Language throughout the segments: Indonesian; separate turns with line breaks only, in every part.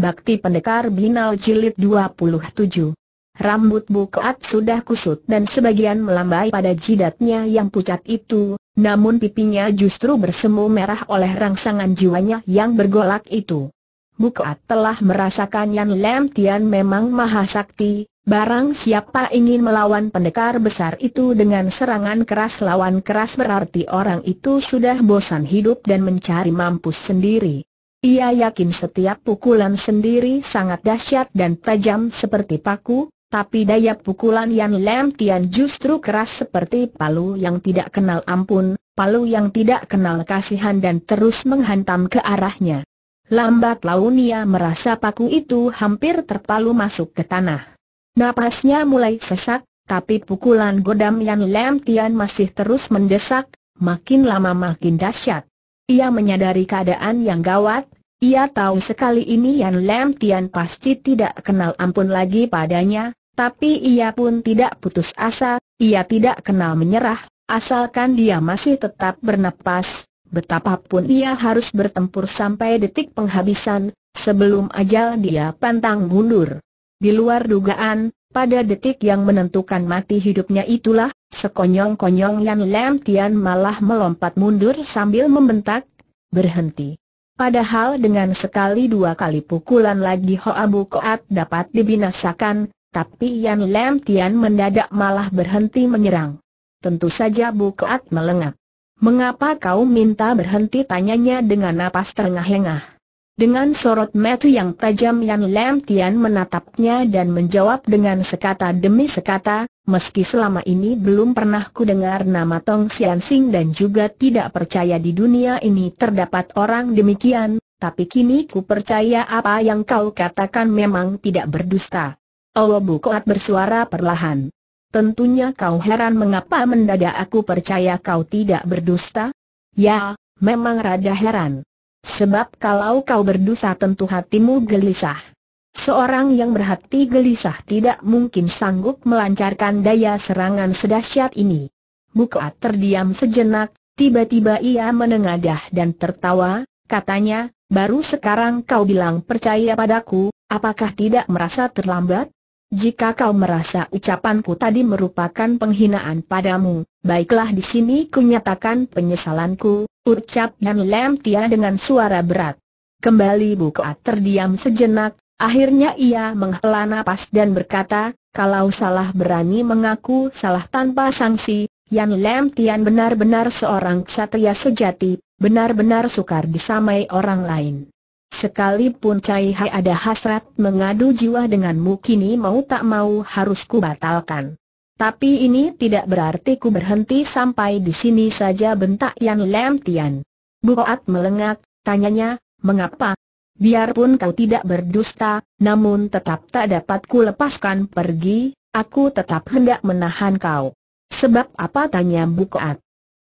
Bakti Pendekar Binal Jilid 27 Rambut bukaat sudah kusut dan sebagian melambai pada jidatnya yang pucat itu, namun pipinya justru bersemu merah oleh rangsangan jiwanya yang bergolak itu. Bukaat telah merasakan Yan Lam Tian memang maha sakti, barang siapa ingin melawan pendekar besar itu dengan serangan keras lawan keras berarti orang itu sudah bosan hidup dan mencari mampus sendiri. Ia yakin setiap pukulan sendiri sangat dahsyat dan tajam seperti paku, tapi daya pukulan yang Lam Tian justru keras seperti palu yang tidak kenal ampun, palu yang tidak kenal kasihan dan terus menghantam ke arahnya. Lambat laun ia merasa paku itu hampir terpalu masuk ke tanah. Napasnya mulai sesak, tapi pukulan godam yang Lam Tian masih terus mendesak, makin lama makin dahsyat. Ia menyadari keadaan yang gawat, ia tahu sekali ini Yan Lam Tian pasti tidak kenal ampun lagi padanya, tapi ia pun tidak putus asa, ia tidak kenal menyerah, asalkan dia masih tetap bernapas, betapapun ia harus bertempur sampai detik penghabisan, sebelum ajal dia pantang mundur. Di luar dugaan, pada detik yang menentukan mati hidupnya itulah, sekonyong Yan Lam Tian malah melompat mundur sambil membentak, berhenti. Padahal dengan sekali dua kali pukulan lagi Hoa Koat dapat dibinasakan, tapi Yan Lam Tian mendadak malah berhenti menyerang. Tentu saja Bu Koat melengak. Mengapa kau minta berhenti tanyanya dengan napas terengah-engah? Dengan sorot mata yang tajam Yan Lam Tian menatapnya dan menjawab dengan sekata demi sekata, meski selama ini belum pernah ku dengar nama Tong Sian Sing dan juga tidak percaya di dunia ini terdapat orang demikian, tapi kini ku percaya apa yang kau katakan memang tidak berdusta. Allah Koat bersuara perlahan. Tentunya kau heran mengapa mendadak aku percaya kau tidak berdusta? Ya, memang rada heran. Sebab kalau kau berdosa tentu hatimu gelisah. Seorang yang berhati gelisah tidak mungkin sanggup melancarkan daya serangan sedahsyat ini. Bukaat terdiam sejenak, tiba-tiba ia menengadah dan tertawa, katanya, baru sekarang kau bilang percaya padaku, apakah tidak merasa terlambat? Jika kau merasa ucapanku tadi merupakan penghinaan padamu, baiklah di sini kunyatakan penyesalanku, ucap Nan Lam Tia dengan suara berat. Kembali Bukoat terdiam sejenak, akhirnya ia menghela nafas dan berkata, kalau salah berani mengaku salah tanpa sanksi, Yan Lam Tian benar-benar seorang ksatria sejati, benar-benar sukar disamai orang lain. Sekalipun Cai Hai ada hasrat mengadu jiwa denganmu kini mau tak mau harus ku batalkan. Tapi ini tidak berarti ku berhenti sampai di sini saja bentak Yan Lam Tian. Buat melengak, tanyanya, mengapa? Biarpun kau tidak berdusta, namun tetap tak dapat ku lepaskan pergi, aku tetap hendak menahan kau. Sebab apa tanya Bukoat?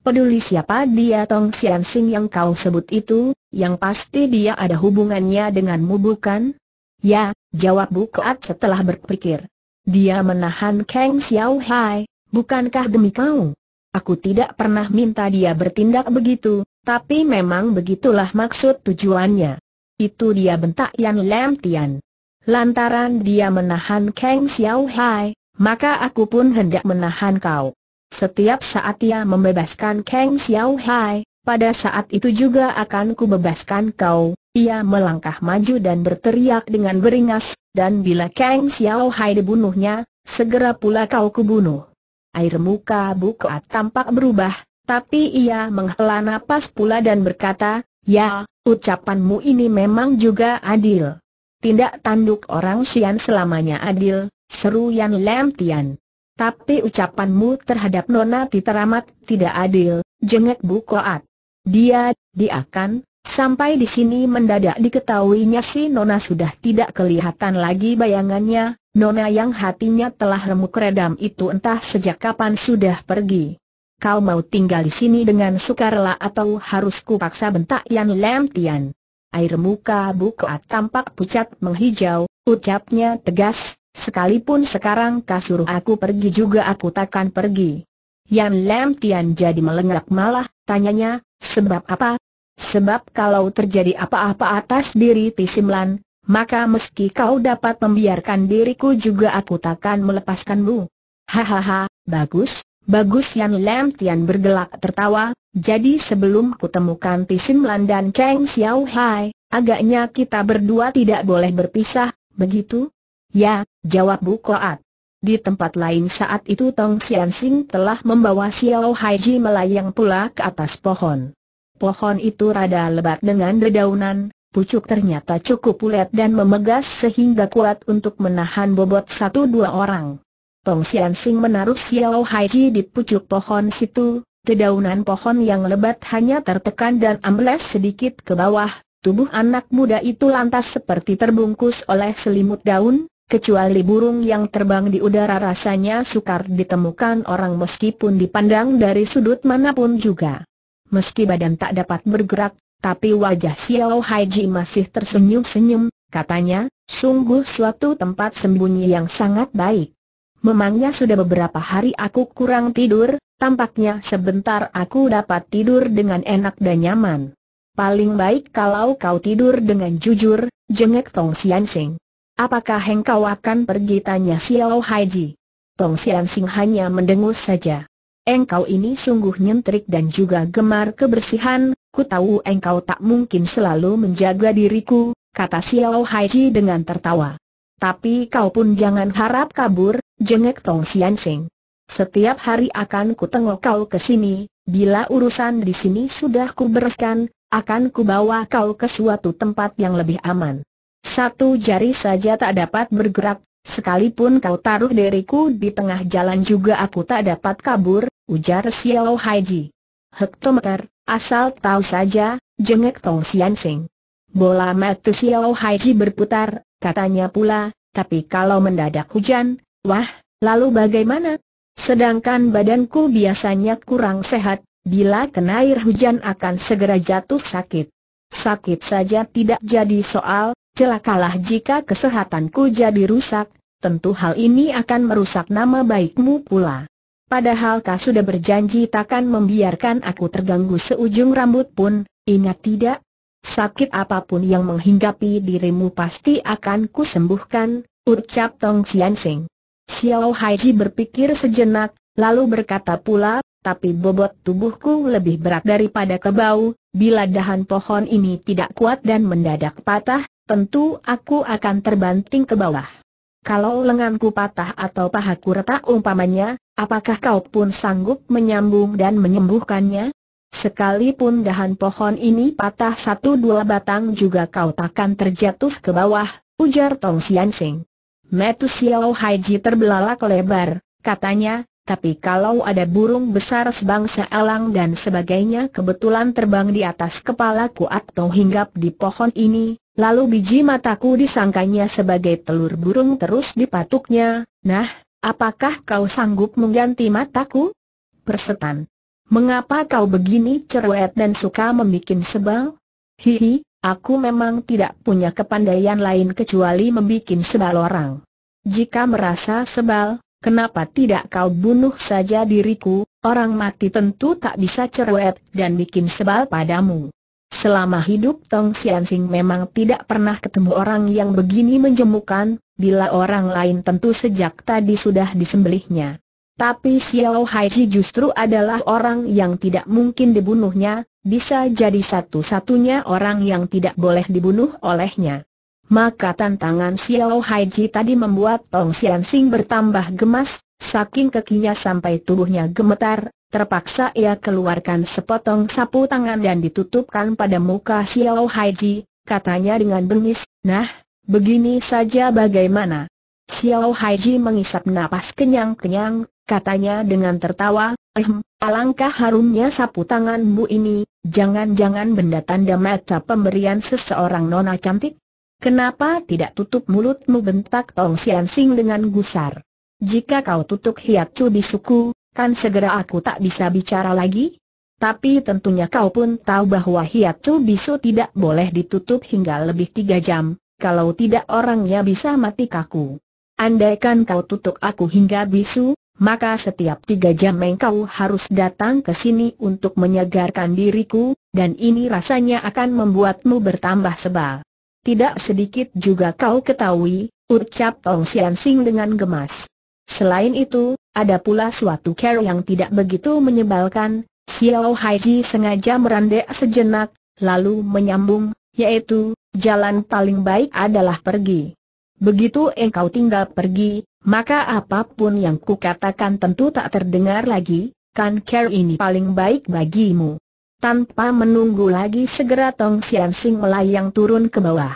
peduli siapa dia Tong Sian Sing yang kau sebut itu, yang pasti dia ada hubungannya denganmu bukan? Ya, jawab Koat setelah berpikir. Dia menahan Kang Xiao Hai, bukankah demi kau? Aku tidak pernah minta dia bertindak begitu, tapi memang begitulah maksud tujuannya. Itu dia bentak Yan Lam Tian. Lantaran dia menahan Kang Xiao Hai, maka aku pun hendak menahan kau. Setiap saat ia membebaskan Kang Xiao Hai, pada saat itu juga akan kubebaskan kau. Ia melangkah maju dan berteriak dengan beringas, dan bila Kang Xiao Hai dibunuhnya, segera pula kau kubunuh. Air muka Bukoat tampak berubah, tapi ia menghela nafas pula dan berkata, Ya, ucapanmu ini memang juga adil. Tindak tanduk orang Xian selamanya adil, seru Yan Lam Tian. Tapi ucapanmu terhadap Nona Titeramat tidak adil, jengek Bu Koat. Dia, dia akan, sampai di sini mendadak diketahuinya si Nona sudah tidak kelihatan lagi bayangannya, Nona yang hatinya telah remuk redam itu entah sejak kapan sudah pergi. Kau mau tinggal di sini dengan sukarela atau harus kupaksa bentak Yan Lam Tian. Air muka Bu Koat tampak pucat menghijau, ucapnya tegas, Sekalipun sekarang kau suruh aku pergi juga aku takkan pergi. Yan Lam Tian jadi melengak malah, tanyanya, sebab apa? Sebab kalau terjadi apa-apa atas diri Tisimlan, maka meski kau dapat membiarkan diriku juga aku takkan melepaskanmu. Hahaha, bagus, bagus Yan Lam Tian bergelak tertawa, jadi sebelum kutemukan Tisimlan dan Kang Xiao Hai, agaknya kita berdua tidak boleh berpisah, begitu? Ya, Jawab Bu Koat. Di tempat lain saat itu Tong Sian Sing telah membawa Xiao Haiji melayang pula ke atas pohon. Pohon itu rada lebat dengan dedaunan, pucuk ternyata cukup pulet dan memegas sehingga kuat untuk menahan bobot satu dua orang. Tong Sian Sing menaruh Xiao Haiji di pucuk pohon situ, dedaunan pohon yang lebat hanya tertekan dan ambles sedikit ke bawah, tubuh anak muda itu lantas seperti terbungkus oleh selimut daun, Kecuali burung yang terbang di udara rasanya sukar ditemukan orang meskipun dipandang dari sudut manapun juga. Meski badan tak dapat bergerak, tapi wajah Xiao Haiji masih tersenyum-senyum, katanya, sungguh suatu tempat sembunyi yang sangat baik. Memangnya sudah beberapa hari aku kurang tidur, tampaknya sebentar aku dapat tidur dengan enak dan nyaman. Paling baik kalau kau tidur dengan jujur, jengek Tong Sian Apakah engkau akan pergi tanya Xiao Haiji? Tong Sian Sing hanya mendengus saja. Engkau ini sungguh nyentrik dan juga gemar kebersihan, ku tahu engkau tak mungkin selalu menjaga diriku, kata Xiao Haiji dengan tertawa. Tapi kau pun jangan harap kabur, jengek Tong Sian Sing. Setiap hari akan ku tengok kau ke sini, bila urusan di sini sudah ku bereskan, akan ku bawa kau ke suatu tempat yang lebih aman. Satu jari saja tak dapat bergerak, sekalipun kau taruh diriku di tengah jalan juga aku tak dapat kabur, ujar Xiao Haiji. Hektometer, asal tahu saja, jengek Tong Sian Sing. Bola mata Xiao Haiji berputar, katanya pula, tapi kalau mendadak hujan, wah, lalu bagaimana? Sedangkan badanku biasanya kurang sehat, bila kena air hujan akan segera jatuh sakit. Sakit saja tidak jadi soal, celakalah jika kesehatanku jadi rusak, tentu hal ini akan merusak nama baikmu pula. Padahal kau sudah berjanji takkan membiarkan aku terganggu seujung rambut pun, ingat tidak? Sakit apapun yang menghinggapi dirimu pasti akan kusembuhkan, ucap Tong Sian Seng. Xiao Haiji berpikir sejenak, lalu berkata pula, tapi bobot tubuhku lebih berat daripada kebau, bila dahan pohon ini tidak kuat dan mendadak patah, tentu aku akan terbanting ke bawah. Kalau lenganku patah atau pahaku retak umpamanya, apakah kau pun sanggup menyambung dan menyembuhkannya? Sekalipun dahan pohon ini patah satu dua batang juga kau takkan terjatuh ke bawah, ujar Tong Sian Sing. Metu Xiao Ji terbelalak lebar, katanya, tapi kalau ada burung besar sebangsa elang dan sebagainya kebetulan terbang di atas kepalaku atau hinggap di pohon ini, lalu biji mataku disangkanya sebagai telur burung terus dipatuknya, nah, apakah kau sanggup mengganti mataku? Persetan. Mengapa kau begini cerewet dan suka membuat sebal? Hihi, aku memang tidak punya kepandaian lain kecuali membuat sebal orang. Jika merasa sebal, Kenapa tidak kau bunuh saja diriku, orang mati tentu tak bisa cerewet dan bikin sebal padamu. Selama hidup Tong Sian Sing memang tidak pernah ketemu orang yang begini menjemukan, bila orang lain tentu sejak tadi sudah disembelihnya. Tapi Xiao Hai Ji justru adalah orang yang tidak mungkin dibunuhnya, bisa jadi satu-satunya orang yang tidak boleh dibunuh olehnya. Maka tantangan Xiao Haiji tadi membuat Tong Xian Xing bertambah gemas, saking kekinya sampai tubuhnya gemetar, terpaksa ia keluarkan sepotong sapu tangan dan ditutupkan pada muka Xiao Haiji, katanya dengan bengis, nah, begini saja bagaimana? Xiao Haiji mengisap napas kenyang-kenyang, katanya dengan tertawa, ehm, alangkah harumnya sapu tanganmu ini, jangan-jangan benda tanda mata pemberian seseorang nona cantik? Kenapa tidak tutup mulutmu bentak Tong Sian Sing dengan gusar? Jika kau tutup hiat di suku, kan segera aku tak bisa bicara lagi? Tapi tentunya kau pun tahu bahwa cu bisu tidak boleh ditutup hingga lebih tiga jam, kalau tidak orangnya bisa mati kaku. Andaikan kau tutup aku hingga bisu, maka setiap tiga jam engkau harus datang ke sini untuk menyegarkan diriku, dan ini rasanya akan membuatmu bertambah sebal. Tidak sedikit juga kau ketahui, ucap Tong Sian Sing dengan gemas. Selain itu, ada pula suatu care yang tidak begitu menyebalkan, Xiao Haiji sengaja merandek sejenak, lalu menyambung, yaitu, jalan paling baik adalah pergi. Begitu engkau tinggal pergi, maka apapun yang kukatakan tentu tak terdengar lagi, kan care ini paling baik bagimu. Tanpa menunggu lagi segera Tong Sian Sing melayang turun ke bawah.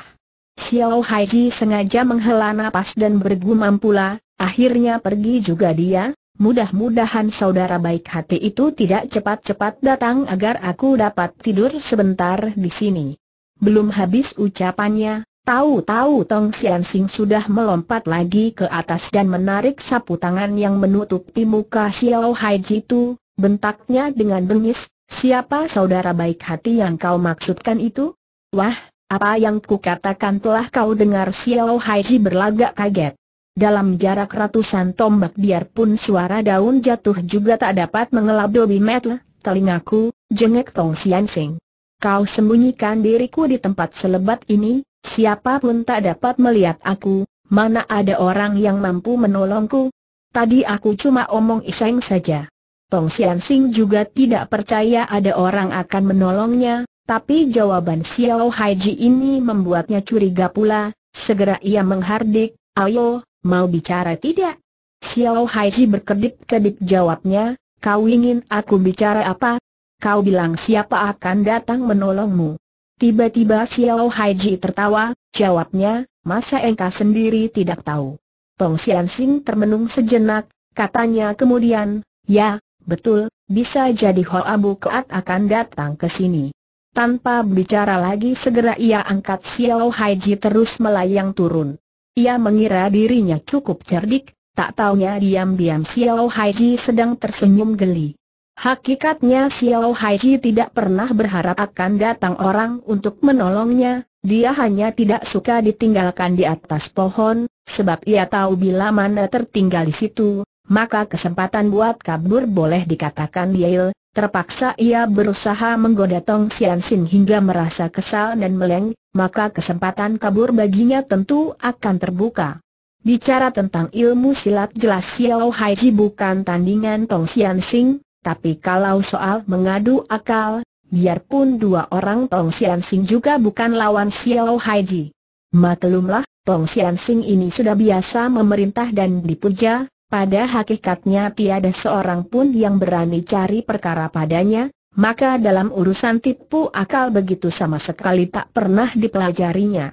Xiao Haiji sengaja menghela nafas dan bergumam pula, akhirnya pergi juga dia, mudah-mudahan saudara baik hati itu tidak cepat-cepat datang agar aku dapat tidur sebentar di sini. Belum habis ucapannya, tahu-tahu Tong Sian Sing sudah melompat lagi ke atas dan menarik sapu tangan yang menutupi muka Xiao Haiji itu, bentaknya dengan bengis, Siapa saudara baik hati yang kau maksudkan itu? Wah, apa yang ku katakan telah kau dengar Xiao Haiji berlagak kaget. Dalam jarak ratusan tombak biarpun suara daun jatuh juga tak dapat mengelap dobi metle, telingaku, jengek Tong Sian Sing. Kau sembunyikan diriku di tempat selebat ini, siapapun tak dapat melihat aku, mana ada orang yang mampu menolongku. Tadi aku cuma omong iseng saja. Tong Sian Sing juga tidak percaya ada orang akan menolongnya, tapi jawaban Xiao Haiji ini membuatnya curiga pula, segera ia menghardik, ayo, mau bicara tidak? Xiao Haiji berkedip-kedip jawabnya, kau ingin aku bicara apa? Kau bilang siapa akan datang menolongmu? Tiba-tiba Xiao Haiji tertawa, jawabnya, masa engkau sendiri tidak tahu? Tong Sian Sing termenung sejenak, katanya kemudian, ya, Betul, bisa jadi Hoa Keat akan datang ke sini. Tanpa bicara lagi segera ia angkat Xiao Haiji terus melayang turun. Ia mengira dirinya cukup cerdik, tak taunya diam-diam Xiao Haiji sedang tersenyum geli. Hakikatnya Xiao Haiji tidak pernah berharap akan datang orang untuk menolongnya, dia hanya tidak suka ditinggalkan di atas pohon, sebab ia tahu bila mana tertinggal di situ, maka kesempatan buat kabur boleh dikatakan Yael, terpaksa ia berusaha menggoda Tong Sian Sin hingga merasa kesal dan meleng, maka kesempatan kabur baginya tentu akan terbuka. Bicara tentang ilmu silat jelas Xiao Haiji bukan tandingan Tong Sian Sing, tapi kalau soal mengadu akal, biarpun dua orang Tong Sian Sing juga bukan lawan Xiao Haiji. Maklumlah, Tong Sian Sing ini sudah biasa memerintah dan dipuja, pada hakikatnya tiada seorang pun yang berani cari perkara padanya, maka dalam urusan tipu akal begitu sama sekali tak pernah dipelajarinya.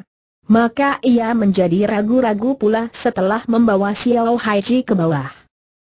Maka ia menjadi ragu-ragu pula setelah membawa Xiao Haiji ke bawah.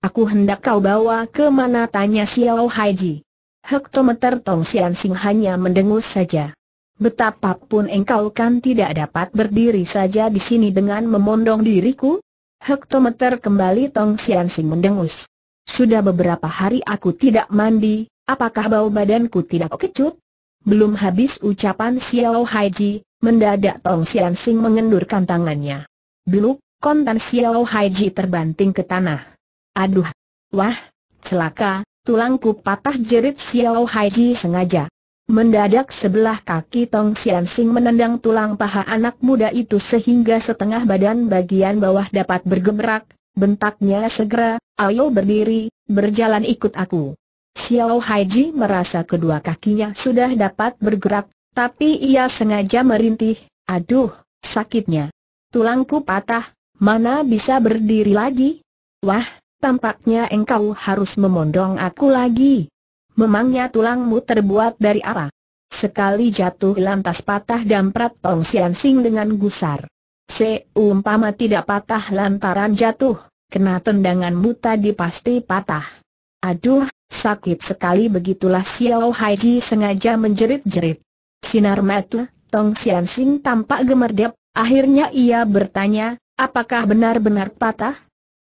Aku hendak kau bawa ke mana tanya Xiao Haiji. Hektometer Tong Xian Sing hanya mendengus saja. Betapapun engkau kan tidak dapat berdiri saja di sini dengan memondong diriku, Hektometer kembali Tong Sian Sing mendengus. Sudah beberapa hari aku tidak mandi, apakah bau badanku tidak kecut? Belum habis ucapan Xiao Haiji, mendadak Tong Sian Sing mengendurkan tangannya. Beluk, kontan Xiao Haiji terbanting ke tanah. Aduh, wah, celaka, tulangku patah jerit Xiao Haiji sengaja. Mendadak sebelah kaki Tong Sian Sing menendang tulang paha anak muda itu sehingga setengah badan bagian bawah dapat bergemerak, bentaknya segera, ayo berdiri, berjalan ikut aku. Xiao Haiji merasa kedua kakinya sudah dapat bergerak, tapi ia sengaja merintih, aduh, sakitnya. Tulangku patah, mana bisa berdiri lagi? Wah, tampaknya engkau harus memondong aku lagi. Memangnya tulangmu terbuat dari arah. Sekali jatuh lantas patah damprat Tong Sian Sing dengan gusar. Seumpama tidak patah lantaran jatuh, kena tendanganmu tadi pasti patah. Aduh, sakit sekali begitulah Xiao Haiji sengaja menjerit-jerit. Sinar mata, Tong Sian Sing tampak gemerdep, akhirnya ia bertanya, apakah benar-benar patah?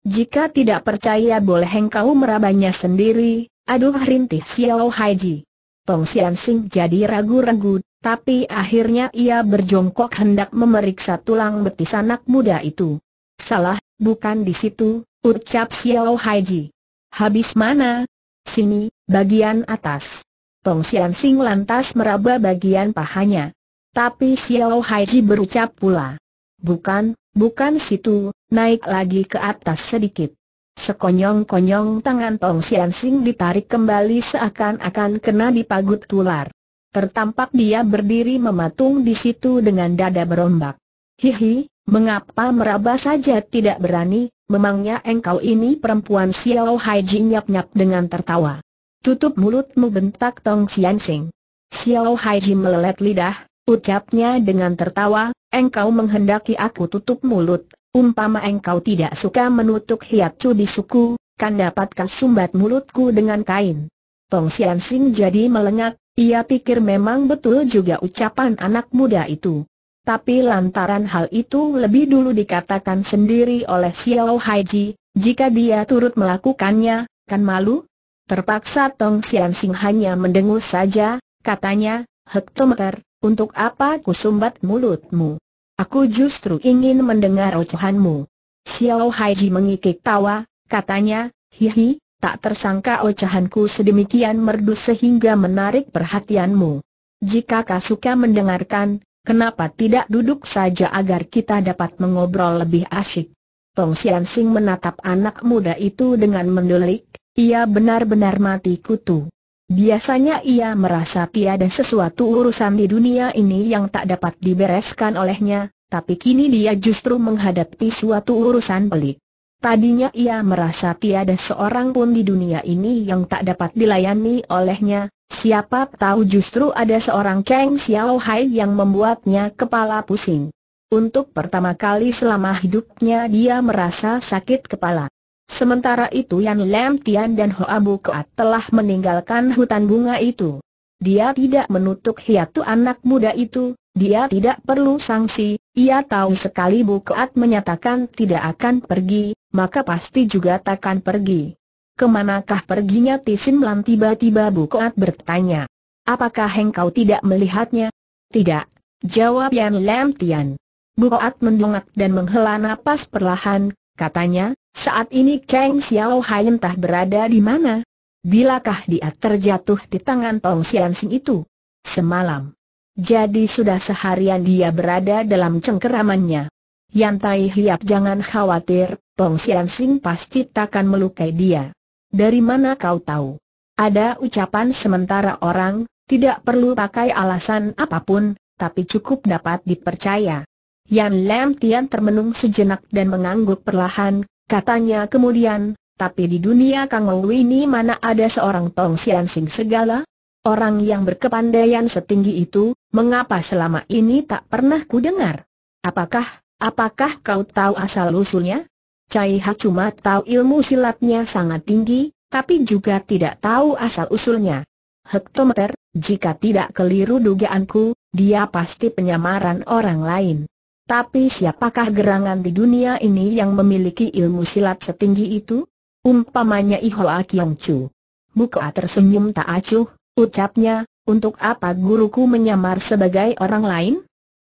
Jika tidak percaya boleh engkau merabanya sendiri, Aduh rintih Xiao ya, Haiji. Tong Xian Sing jadi ragu-ragu, tapi akhirnya ia berjongkok hendak memeriksa tulang betis anak muda itu. Salah, bukan di situ, ucap Xiao Haiji. Habis mana? Sini, bagian atas. Tong Xian Sing lantas meraba bagian pahanya. Tapi Xiao Haiji berucap pula. Bukan, bukan situ, naik lagi ke atas sedikit. Sekonyong-konyong tangan Tong Sian Sing ditarik kembali seakan-akan kena dipagut tular. Tertampak dia berdiri mematung di situ dengan dada berombak. Hihi, mengapa meraba saja tidak berani, memangnya engkau ini perempuan Xiao Hai Jing nyap-nyap dengan tertawa. Tutup mulutmu bentak Tong Sian Sing. Xiao Hai Jing melelet lidah, ucapnya dengan tertawa, engkau menghendaki aku tutup mulut, umpama engkau tidak suka menutup cu di suku, kan dapatkah sumbat mulutku dengan kain. Tong Sian Sing jadi melengak, ia pikir memang betul juga ucapan anak muda itu. Tapi lantaran hal itu lebih dulu dikatakan sendiri oleh Xiao Haiji, jika dia turut melakukannya, kan malu? Terpaksa Tong Sian Sing hanya mendengus saja, katanya, hektometer, untuk apa kusumbat mulutmu? Aku justru ingin mendengar ocehanmu. Xiao Haiji mengikik tawa, katanya, hihi, tak tersangka ocehanku sedemikian merdu sehingga menarik perhatianmu. Jika kau suka mendengarkan, kenapa tidak duduk saja agar kita dapat mengobrol lebih asyik? Tong Xian Sing menatap anak muda itu dengan mendelik, ia benar-benar mati kutu. Biasanya ia merasa tiada sesuatu urusan di dunia ini yang tak dapat dibereskan olehnya, tapi kini dia justru menghadapi suatu urusan pelik. Tadinya ia merasa tiada seorang pun di dunia ini yang tak dapat dilayani olehnya, siapa tahu justru ada seorang Kang Xiao Hai yang membuatnya kepala pusing. Untuk pertama kali selama hidupnya dia merasa sakit kepala. Sementara itu Yan Lam Tian dan Hoa Bu Keat telah meninggalkan hutan bunga itu. Dia tidak menutup hiatu anak muda itu, dia tidak perlu sanksi, ia tahu sekali Bu Keat menyatakan tidak akan pergi, maka pasti juga takkan pergi. Kemanakah perginya Tisin? Lam tiba-tiba Bu Keat bertanya. Apakah engkau tidak melihatnya? Tidak, jawab Yan Lam Tian. Bu Keat mendongak dan menghela napas perlahan, katanya, saat ini Kang Xiao Hai entah berada di mana. Bilakah dia terjatuh di tangan Tong Sian Sing itu? Semalam. Jadi sudah seharian dia berada dalam cengkeramannya. Tai Hiap jangan khawatir, Tong Sian Sing pasti takkan melukai dia. Dari mana kau tahu? Ada ucapan sementara orang, tidak perlu pakai alasan apapun, tapi cukup dapat dipercaya. Yan Lam Tian termenung sejenak dan mengangguk perlahan, Katanya kemudian, tapi di dunia Kang Ou ini mana ada seorang Tong Sian Sing segala? Orang yang berkepandaian setinggi itu, mengapa selama ini tak pernah ku dengar? Apakah, apakah kau tahu asal-usulnya? Cai Hak cuma tahu ilmu silatnya sangat tinggi, tapi juga tidak tahu asal-usulnya. Hektometer, jika tidak keliru dugaanku, dia pasti penyamaran orang lain. Tapi siapakah gerangan di dunia ini yang memiliki ilmu silat setinggi itu? Umpamanya Ihoa Kiong Chu. Muka tersenyum tak acuh, ucapnya, untuk apa guruku menyamar sebagai orang lain?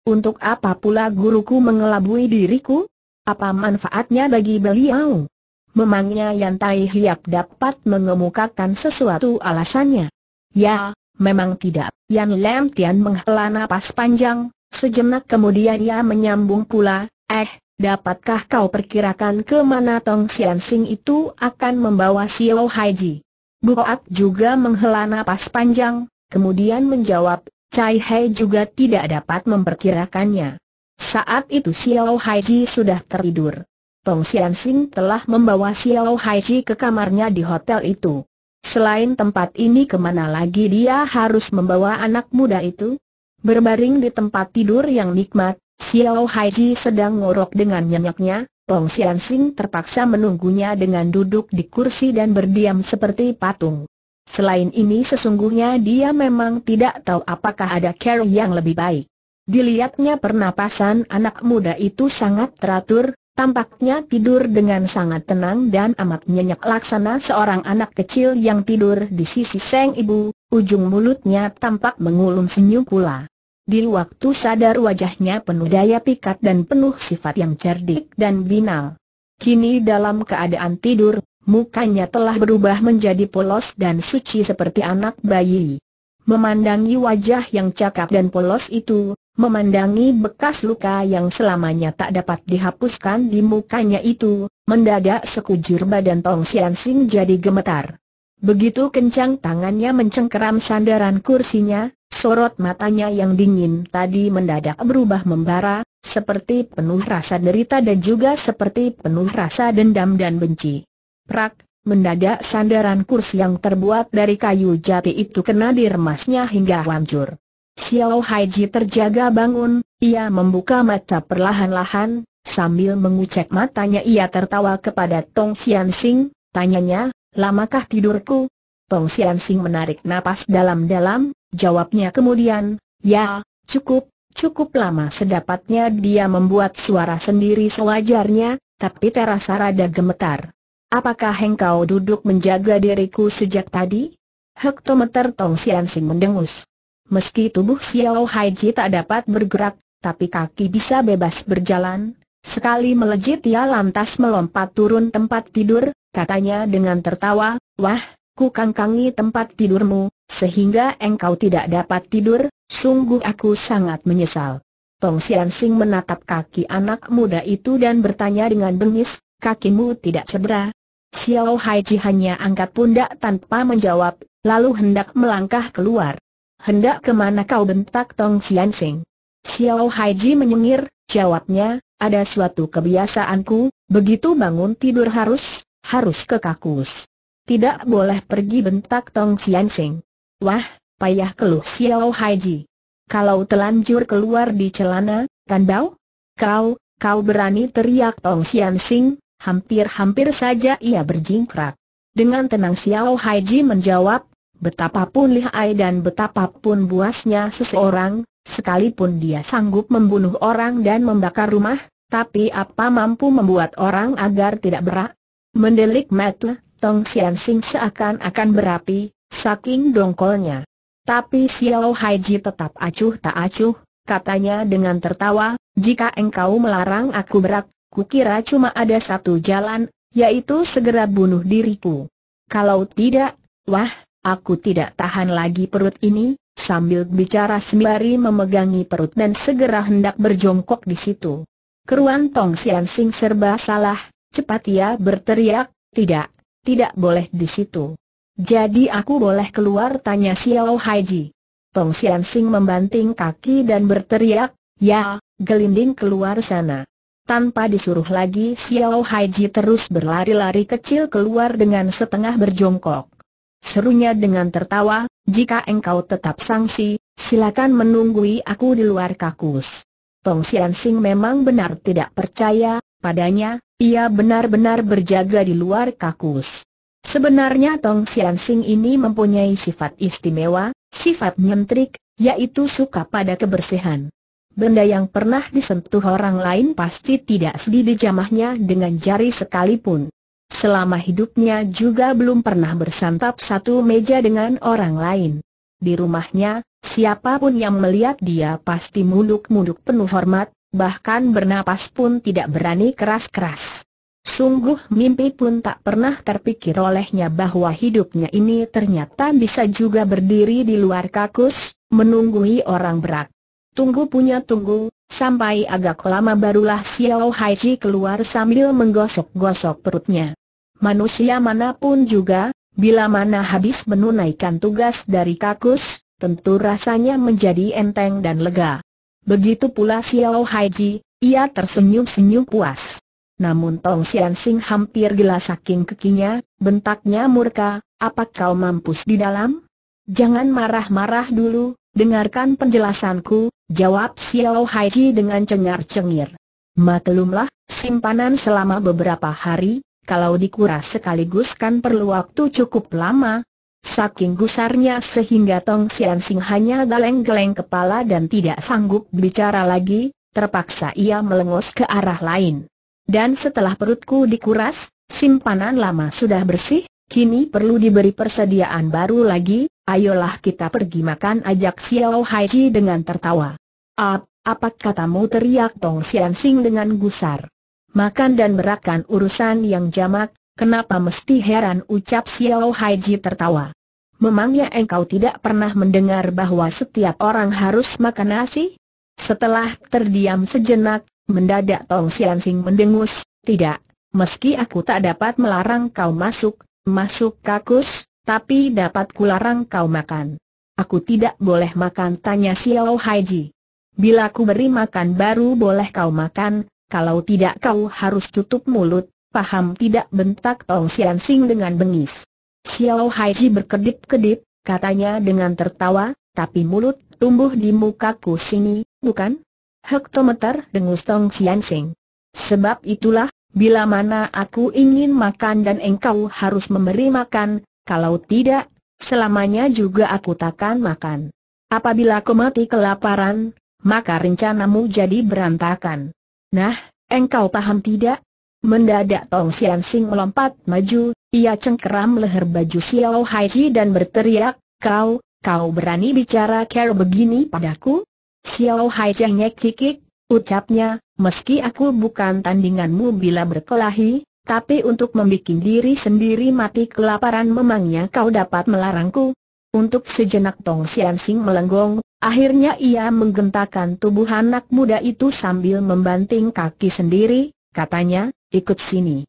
Untuk apa pula guruku mengelabui diriku? Apa manfaatnya bagi beliau? Memangnya Yan Tai Hiap dapat mengemukakan sesuatu alasannya? Ya, memang tidak. Yan Lam Tian menghela napas panjang, Sejenak kemudian ia menyambung pula, eh, dapatkah kau perkirakan ke mana Tong Sian Sing itu akan membawa Xiao Haiji? Buat juga menghela napas panjang, kemudian menjawab, Cai Hai juga tidak dapat memperkirakannya. Saat itu Xiao Haiji sudah tertidur. Tong Sian Sing telah membawa Xiao Haiji ke kamarnya di hotel itu. Selain tempat ini kemana lagi dia harus membawa anak muda itu? Berbaring di tempat tidur yang nikmat, Xiao Haiji sedang ngorok dengan nyenyaknya, Tong Xian Xing terpaksa menunggunya dengan duduk di kursi dan berdiam seperti patung. Selain ini sesungguhnya dia memang tidak tahu apakah ada care yang lebih baik. Dilihatnya pernapasan anak muda itu sangat teratur, tampaknya tidur dengan sangat tenang dan amat nyenyak laksana seorang anak kecil yang tidur di sisi seng ibu, ujung mulutnya tampak mengulum senyum pula. Di waktu sadar wajahnya penuh daya pikat dan penuh sifat yang cerdik dan binal. Kini dalam keadaan tidur, mukanya telah berubah menjadi polos dan suci seperti anak bayi. Memandangi wajah yang cakap dan polos itu, memandangi bekas luka yang selamanya tak dapat dihapuskan di mukanya itu, mendadak sekujur badan Tong Sian Sing jadi gemetar. Begitu kencang tangannya mencengkeram sandaran kursinya, Sorot matanya yang dingin tadi mendadak berubah membara, seperti penuh rasa derita dan juga seperti penuh rasa dendam dan benci. Prak, mendadak sandaran kurs yang terbuat dari kayu jati itu kena diremasnya hingga hancur. Xiao Haiji terjaga bangun, ia membuka mata perlahan-lahan, sambil mengucek matanya ia tertawa kepada Tong Xian Xing, tanyanya, lamakah tidurku? Tong Xian Xing menarik napas dalam-dalam, Jawabnya kemudian, ya, cukup, cukup lama sedapatnya dia membuat suara sendiri sewajarnya, tapi terasa rada gemetar. Apakah engkau duduk menjaga diriku sejak tadi? Hektometer Tong Sian Sing mendengus. Meski tubuh Xiao Ji tak dapat bergerak, tapi kaki bisa bebas berjalan. Sekali melejit ia lantas melompat turun tempat tidur, katanya dengan tertawa, wah, ku kangkangi tempat tidurmu, sehingga engkau tidak dapat tidur, sungguh aku sangat menyesal. Tong Sian Sing menatap kaki anak muda itu dan bertanya dengan bengis, kakimu tidak cedera? Xiao Haiji hanya angkat pundak tanpa menjawab, lalu hendak melangkah keluar. Hendak kemana kau bentak Tong Sian Sing? Xiao Haiji menyengir, jawabnya, ada suatu kebiasaanku, begitu bangun tidur harus, harus ke kakus. Tidak boleh pergi bentak Tong Sian Sing. Wah, payah keluh Xiao Haiji. Kalau telanjur keluar di celana, kandau? Kau, kau berani teriak Tong Sian Sing, hampir-hampir saja ia berjingkrak. Dengan tenang Xiao Haiji menjawab, betapapun lihai dan betapapun buasnya seseorang, sekalipun dia sanggup membunuh orang dan membakar rumah, tapi apa mampu membuat orang agar tidak berak? Mendelik mata, Tong Sian Sing seakan-akan berapi, Saking dongkolnya. Tapi Xiao Haiji tetap acuh tak acuh, katanya dengan tertawa, jika engkau melarang aku berak, kukira cuma ada satu jalan, yaitu segera bunuh diriku. Kalau tidak, wah, aku tidak tahan lagi perut ini, sambil bicara sembari memegangi perut dan segera hendak berjongkok di situ. Keruan Tong Sian Sing serba salah, cepat ia berteriak, tidak, tidak boleh di situ. Jadi aku boleh keluar tanya Xiao Haiji. Tong Xian Xing membanting kaki dan berteriak, ya, gelinding keluar sana. Tanpa disuruh lagi Xiao Haiji terus berlari-lari kecil keluar dengan setengah berjongkok. Serunya dengan tertawa, jika engkau tetap sangsi, silakan menunggui aku di luar kakus. Tong Sian Sing memang benar tidak percaya, padanya, ia benar-benar berjaga di luar kakus. Sebenarnya Tong Sian Sing ini mempunyai sifat istimewa, sifat nyentrik, yaitu suka pada kebersihan. Benda yang pernah disentuh orang lain pasti tidak sedih dijamahnya dengan jari sekalipun. Selama hidupnya juga belum pernah bersantap satu meja dengan orang lain. Di rumahnya, siapapun yang melihat dia pasti muluk-muluk penuh hormat, bahkan bernapas pun tidak berani keras-keras. Sungguh mimpi pun tak pernah terpikir olehnya bahwa hidupnya ini ternyata bisa juga berdiri di luar kakus, menunggui orang berat. Tunggu punya tunggu, sampai agak lama barulah Xiao Haiji keluar sambil menggosok-gosok perutnya. Manusia manapun juga, bila mana habis menunaikan tugas dari kakus, tentu rasanya menjadi enteng dan lega. Begitu pula Xiao Haiji, ia tersenyum-senyum puas. Namun Tong Sian Sing hampir gila saking kekinya, bentaknya murka, apa kau mampus di dalam? Jangan marah-marah dulu, dengarkan penjelasanku, jawab Xiao Haiji dengan cengar-cengir. Maklumlah, simpanan selama beberapa hari, kalau dikuras sekaligus kan perlu waktu cukup lama. Saking gusarnya sehingga Tong Sian Sing hanya geleng-geleng kepala dan tidak sanggup bicara lagi, terpaksa ia melengos ke arah lain. Dan setelah perutku dikuras, simpanan lama sudah bersih, kini perlu diberi persediaan baru lagi, ayolah kita pergi makan ajak Xiao Haiji dengan tertawa. Ap, apa katamu teriak Tong Sian Sing dengan gusar. Makan dan berakan urusan yang jamak, kenapa mesti heran ucap Xiao Haiji tertawa. Memangnya engkau tidak pernah mendengar bahwa setiap orang harus makan nasi? Setelah terdiam sejenak, Mendadak Tong Sian Sing mendengus, tidak, meski aku tak dapat melarang kau masuk, masuk kakus, tapi dapat kularang kau makan. Aku tidak boleh makan tanya Xiao Haiji. Bila ku beri makan baru boleh kau makan, kalau tidak kau harus tutup mulut, paham tidak bentak Tong Sian Sing dengan bengis. Xiao Haiji berkedip-kedip, katanya dengan tertawa, tapi mulut tumbuh di mukaku sini, bukan? Hektometer dengus Tong Sian Sing. Sebab itulah, bila mana aku ingin makan dan engkau harus memberi makan, kalau tidak, selamanya juga aku takkan makan. Apabila aku mati kelaparan, maka rencanamu jadi berantakan. Nah, engkau paham tidak? Mendadak Tong Sian Sing melompat maju, ia cengkeram leher baju Xiao Hai Chi dan berteriak, kau, kau berani bicara care begini padaku? Xiao Hai jengek kikik, ucapnya, meski aku bukan tandinganmu bila berkelahi, tapi untuk membuat diri sendiri mati kelaparan memangnya kau dapat melarangku. Untuk sejenak Tong Sian Sing melenggong, akhirnya ia menggentakkan tubuh anak muda itu sambil membanting kaki sendiri, katanya, ikut sini.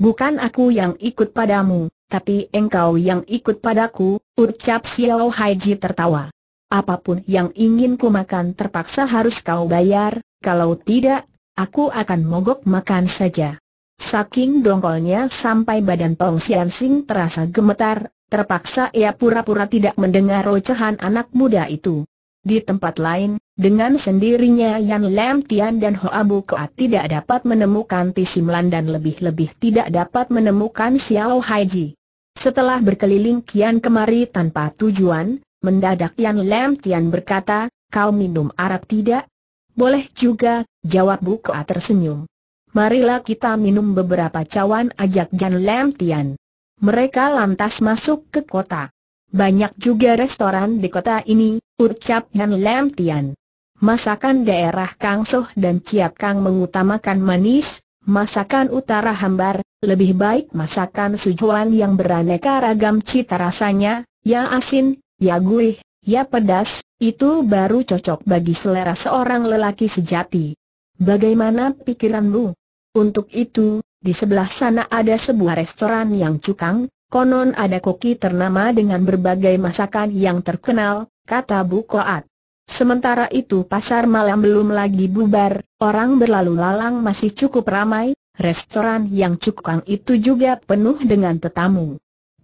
Bukan aku yang ikut padamu, tapi engkau yang ikut padaku, ucap Xiao Haiji tertawa. Apapun yang ingin ku makan terpaksa harus kau bayar, kalau tidak, aku akan mogok makan saja. Saking dongkolnya sampai badan Tong Sian Sing terasa gemetar, terpaksa ia pura-pura tidak mendengar rocehan anak muda itu. Di tempat lain, dengan sendirinya Yan Lam Tian dan Hoa Bu tidak dapat menemukan Lan dan lebih-lebih tidak dapat menemukan Xiao Haiji. Setelah berkeliling kian kemari tanpa tujuan, Mendadak Yan Lam Tian berkata, kau minum arak tidak? Boleh juga, jawab Koa tersenyum. Marilah kita minum beberapa cawan ajak Yan Lam Tian. Mereka lantas masuk ke kota. Banyak juga restoran di kota ini, ucap Yan Lam Tian. Masakan daerah Kang Soh dan Ciat Kang mengutamakan manis, masakan utara hambar, lebih baik masakan sujuan yang beraneka ragam cita rasanya, ya asin, Ya gurih, ya pedas, itu baru cocok bagi selera seorang lelaki sejati. Bagaimana pikiranmu? Untuk itu, di sebelah sana ada sebuah restoran yang cukang, konon ada koki ternama dengan berbagai masakan yang terkenal, kata Bu Koat. Sementara itu pasar malam belum lagi bubar, orang berlalu lalang masih cukup ramai, restoran yang cukang itu juga penuh dengan tetamu.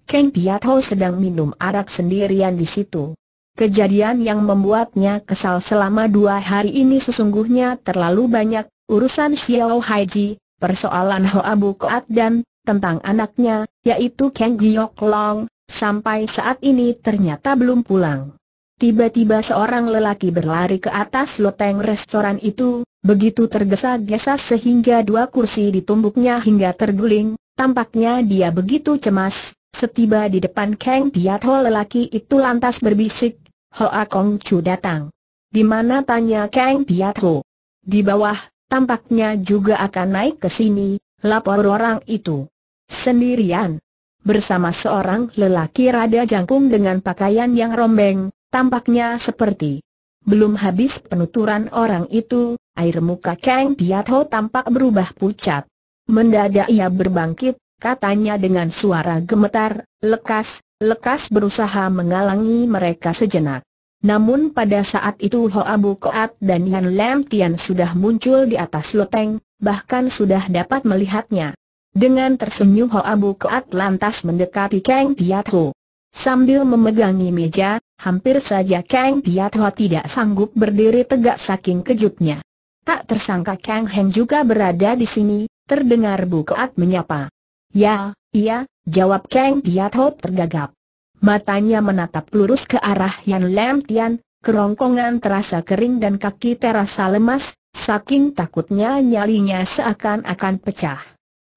Keng Piatho sedang minum arak sendirian di situ. Kejadian yang membuatnya kesal selama dua hari ini sesungguhnya terlalu banyak, urusan Xiao Haiji, persoalan Hoa Bu Koat dan, tentang anaknya, yaitu Keng Giok Long, sampai saat ini ternyata belum pulang. Tiba-tiba seorang lelaki berlari ke atas loteng restoran itu, begitu tergesa-gesa sehingga dua kursi ditumbuknya hingga terguling, tampaknya dia begitu cemas, Setiba di depan Kang Ho lelaki itu lantas berbisik, Hoa Kong Chu datang. Di mana tanya Kang Ho? Di bawah, tampaknya juga akan naik ke sini, lapor orang itu. Sendirian. Bersama seorang lelaki rada jangkung dengan pakaian yang rombeng, tampaknya seperti. Belum habis penuturan orang itu, air muka Kang Ho tampak berubah pucat. Mendadak ia berbangkit, katanya dengan suara gemetar, lekas, lekas berusaha mengalangi mereka sejenak. Namun pada saat itu Hoa Bu Koat dan Yan Lam Tian sudah muncul di atas loteng, bahkan sudah dapat melihatnya. Dengan tersenyum Hoa Bu Koat lantas mendekati Kang Piat Ho. Sambil memegangi meja, hampir saja Kang Piat Ho tidak sanggup berdiri tegak saking kejutnya. Tak tersangka Kang Heng juga berada di sini, terdengar Bu Koat menyapa. Ya, iya, jawab Kang Ho tergagap. Matanya menatap lurus ke arah Yan Lam Tian, kerongkongan terasa kering dan kaki terasa lemas, saking takutnya nyalinya seakan-akan pecah.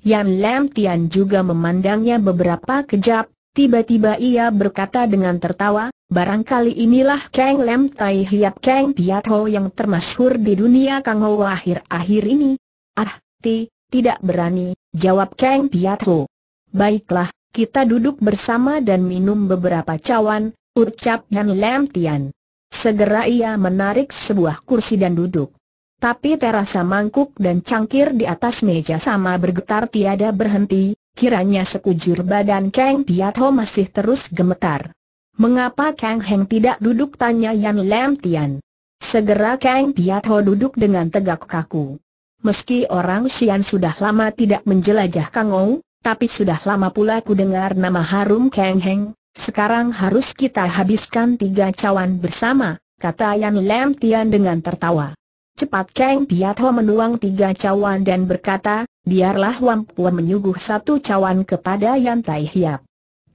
Yan Lam Tian juga memandangnya beberapa kejap, tiba-tiba ia berkata dengan tertawa, Barangkali inilah Kang Lam Tai Hiap Kang Piat Ho yang termasyhur di dunia Kang Ho akhir-akhir ini. Ah, ti, tidak berani, Jawab Kang Piatu. Baiklah, kita duduk bersama dan minum beberapa cawan, ucap Yan Lam Tian. Segera ia menarik sebuah kursi dan duduk. Tapi terasa mangkuk dan cangkir di atas meja sama bergetar tiada berhenti, kiranya sekujur badan Kang Piatho masih terus gemetar. Mengapa Kang Heng tidak duduk tanya Yan Lam Tian. Segera Kang Piatho duduk dengan tegak kaku. Meski orang Xian sudah lama tidak menjelajah Kangou, tapi sudah lama pula ku dengar nama harum Kang Heng, sekarang harus kita habiskan tiga cawan bersama, kata Yan Lam Tian dengan tertawa. Cepat Kang Piatho menuang tiga cawan dan berkata, biarlah Wang Puan menyuguh satu cawan kepada Yan Tai Hiap.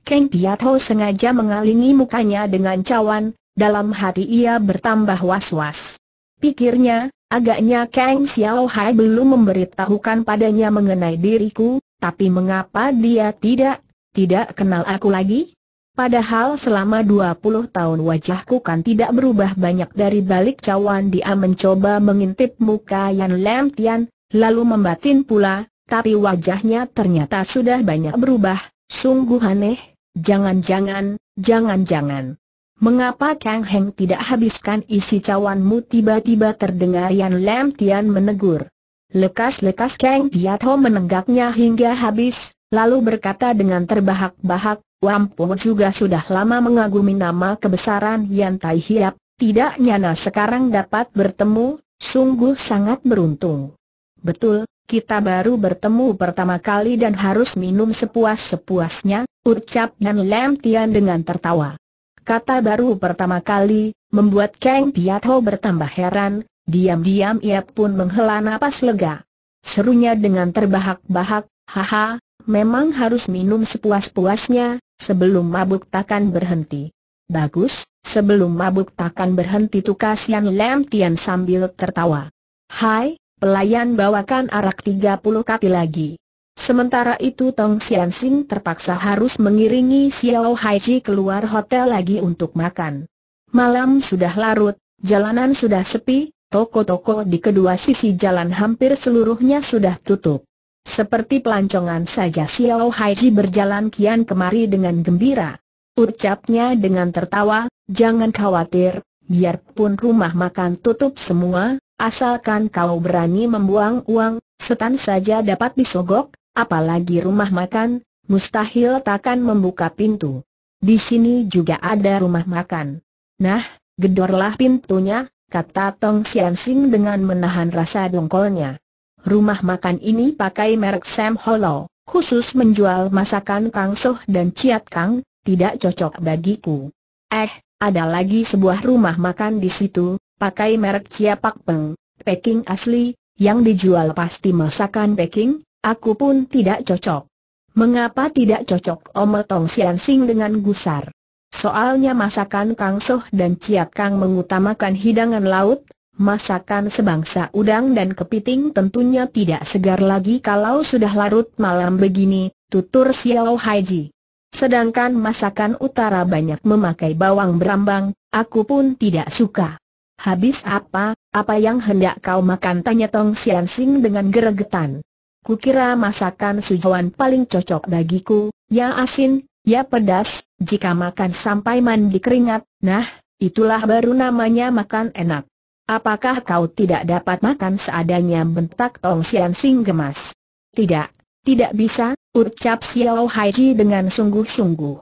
Kang Piatho sengaja mengalingi mukanya dengan cawan, dalam hati ia bertambah was-was. Pikirnya, Agaknya Kang Xiao Hai belum memberitahukan padanya mengenai diriku, tapi mengapa dia tidak, tidak kenal aku lagi? Padahal selama 20 tahun wajahku kan tidak berubah banyak dari balik cawan dia mencoba mengintip muka Yan Lam Tian, lalu membatin pula, tapi wajahnya ternyata sudah banyak berubah, sungguh aneh, jangan-jangan, jangan-jangan. Mengapa Kang Heng tidak habiskan isi cawanmu tiba-tiba terdengar Yan Lam Tian menegur. Lekas-lekas Kang Ho menenggaknya hingga habis, lalu berkata dengan terbahak-bahak, Wampu juga sudah lama mengagumi nama kebesaran Yan Tai Hiap, tidak nyana sekarang dapat bertemu, sungguh sangat beruntung. Betul, kita baru bertemu pertama kali dan harus minum sepuas-sepuasnya, ucap Yan Lam Tian dengan tertawa kata baru pertama kali, membuat Kang Piatho bertambah heran, diam-diam ia pun menghela napas lega. Serunya dengan terbahak-bahak, haha, memang harus minum sepuas-puasnya, sebelum mabuk takkan berhenti. Bagus, sebelum mabuk takkan berhenti tu kasihan Lam Tian sambil tertawa. Hai, pelayan bawakan arak tiga puluh kati lagi. Sementara itu Tong Sian Sing terpaksa harus mengiringi Xiao Haiji keluar hotel lagi untuk makan. Malam sudah larut, jalanan sudah sepi, toko-toko di kedua sisi jalan hampir seluruhnya sudah tutup. Seperti pelancongan saja Xiao Haiji berjalan kian kemari dengan gembira. Ucapnya dengan tertawa, jangan khawatir, biarpun rumah makan tutup semua, asalkan kau berani membuang uang, setan saja dapat disogok, Apalagi rumah makan, mustahil takkan membuka pintu. Di sini juga ada rumah makan. Nah, gedorlah pintunya, kata Tong Sian Sing dengan menahan rasa dongkolnya. Rumah makan ini pakai merek Sam Hollow, khusus menjual masakan Kang Soh dan Ciat Kang, tidak cocok bagiku. Eh, ada lagi sebuah rumah makan di situ, pakai merek Ciapak Peng, Peking asli, yang dijual pasti masakan Peking, Aku pun tidak cocok. Mengapa tidak cocok Omer Tong Sian Sing dengan gusar? Soalnya masakan Kang Soh dan Ciak Kang mengutamakan hidangan laut, masakan sebangsa udang dan kepiting tentunya tidak segar lagi kalau sudah larut malam begini, tutur Xiao Haiji. Sedangkan masakan utara banyak memakai bawang berambang, aku pun tidak suka. Habis apa, apa yang hendak kau makan tanya Tong Sian Sing dengan geregetan. Kukira masakan sujuan paling cocok bagiku, ya asin, ya pedas, jika makan sampai mandi keringat, nah, itulah baru namanya makan enak. Apakah kau tidak dapat makan seadanya bentak Tong Sian Sing gemas? Tidak, tidak bisa, ucap Xiao Haiji dengan sungguh-sungguh.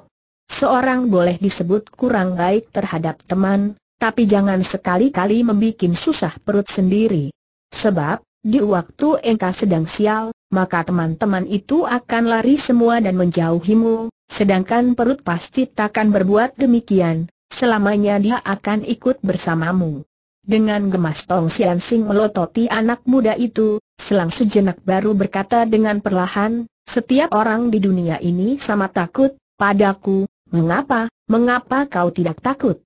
Seorang boleh disebut kurang baik terhadap teman, tapi jangan sekali-kali membuat susah perut sendiri. Sebab, di waktu engkau sedang sial, maka teman-teman itu akan lari semua dan menjauhimu, sedangkan perut pasti takkan berbuat demikian, selamanya dia akan ikut bersamamu. Dengan gemas Tong Sian Sing melototi anak muda itu, selang sejenak baru berkata dengan perlahan, setiap orang di dunia ini sama takut, padaku, mengapa, mengapa kau tidak takut?